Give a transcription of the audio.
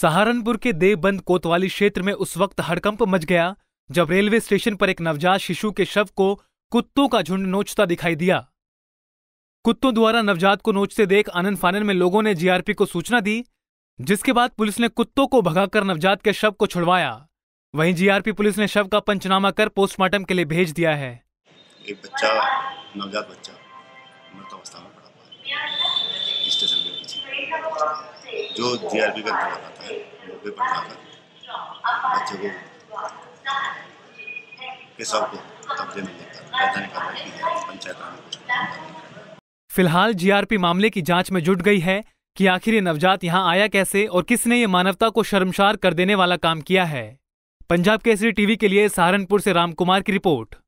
सहारनपुर के देवबंद कोतवाली क्षेत्र में उस वक्त हड़कंप मच गया जब रेलवे स्टेशन पर एक नवजात शिशु के शव को कुत्तों का झुंड नोचता दिखाई दिया कुत्तों द्वारा नवजात को नोचते देख आनंद फानन में लोगों ने जीआरपी को सूचना दी जिसके बाद पुलिस ने कुत्तों को भगाकर नवजात के शव को छुड़वाया वहीं जीआरपी पुलिस ने शव का पंचनामा कर पोस्टमार्टम के लिए भेज दिया है एक बच्चा नवजात बच्चा मृत अवस्था में पड़ा जो जे आर बी का अंतर्गत आता है मौके पर जाकर बच्चे को के को कब्जे में लेकर राजधानी कार्रवाई की है पंचायत फिलहाल जीआरपी मामले की जांच में जुट गई है कि आखिर ये नवजात यहाँ आया कैसे और किसने ये मानवता को शर्मसार कर देने वाला काम किया है पंजाब केसरी टीवी के लिए सहारनपुर से रामकुमार की रिपोर्ट